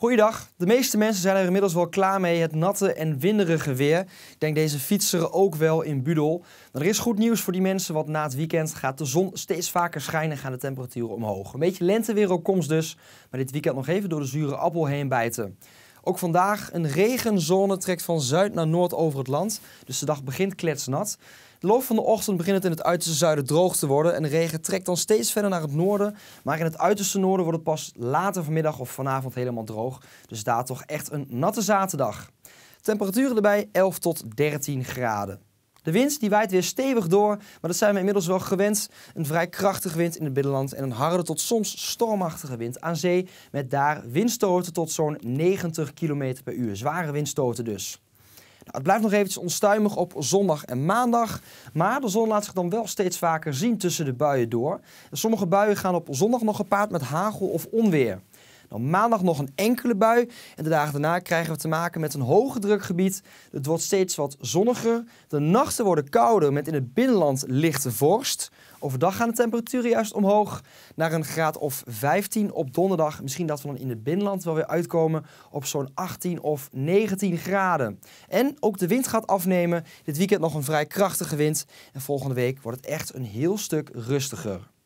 Goeiedag. De meeste mensen zijn er inmiddels wel klaar mee het natte en winderige weer. Ik denk deze fietseren ook wel in Budel. Maar er is goed nieuws voor die mensen, want na het weekend gaat de zon steeds vaker schijnen en gaan de temperaturen omhoog. Een beetje lenteweer op komst dus, maar dit weekend nog even door de zure appel heen bijten. Ook vandaag een regenzone trekt van zuid naar noord over het land. Dus de dag begint kletsnat. De loop van de ochtend begint het in het uiterste zuiden droog te worden en de regen trekt dan steeds verder naar het noorden. Maar in het uiterste noorden wordt het pas later vanmiddag of vanavond helemaal droog. Dus daar toch echt een natte zaterdag. Temperaturen erbij 11 tot 13 graden. De wind die waait weer stevig door, maar dat zijn we inmiddels wel gewend. Een vrij krachtige wind in het binnenland en een harde tot soms stormachtige wind aan zee. Met daar windstoten tot zo'n 90 km per uur. Zware windstoten dus. Nou, het blijft nog eventjes onstuimig op zondag en maandag. Maar de zon laat zich dan wel steeds vaker zien tussen de buien door. En sommige buien gaan op zondag nog gepaard met hagel of onweer. Dan nou, maandag nog een enkele bui. En de dagen daarna krijgen we te maken met een hoge drukgebied. Het wordt steeds wat zonniger. De nachten worden kouder met in het binnenland lichte vorst. Overdag gaan de temperaturen juist omhoog naar een graad of 15 op donderdag. Misschien dat we dan in het binnenland wel weer uitkomen op zo'n 18 of 19 graden. En ook de wind gaat afnemen. Dit weekend nog een vrij krachtige wind. En volgende week wordt het echt een heel stuk rustiger.